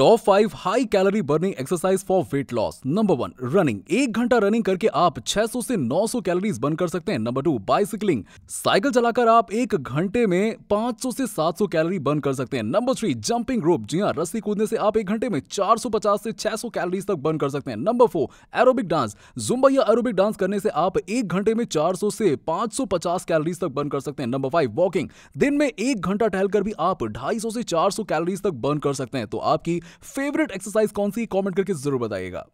top five high calorie burning exercise for weight loss number one running एक घंटा running करके आप 600 से 900 कैलोरीज बर्न कर सकते हैं नंबर टू बाइसिकलिंग साइकिल चलाकर आप एक घंटे में 500 से 700 कैलोरी बर्न कर सकते हैं नंबर थ्री जंपिंग रोप जी हाँ रस्सी कूदने से आप एक घंटे में 450 से 600 कैलोरीज तक बर्न कर सकते हैं number four aerobic dance Zumba या एरोबिक डांस करने से आप एक घंटे में चार से पांच कैलोरीज तक बर्न कर सकते हैं नंबर फाइव वॉकिंग दिन में एक घंटा टहलकर भी आप ढाई से चार कैलोरीज तक बर्न कर सकते हैं तो आपकी फेवरेट एक्सरसाइज कौन सी कमेंट करके जरूर बताइएगा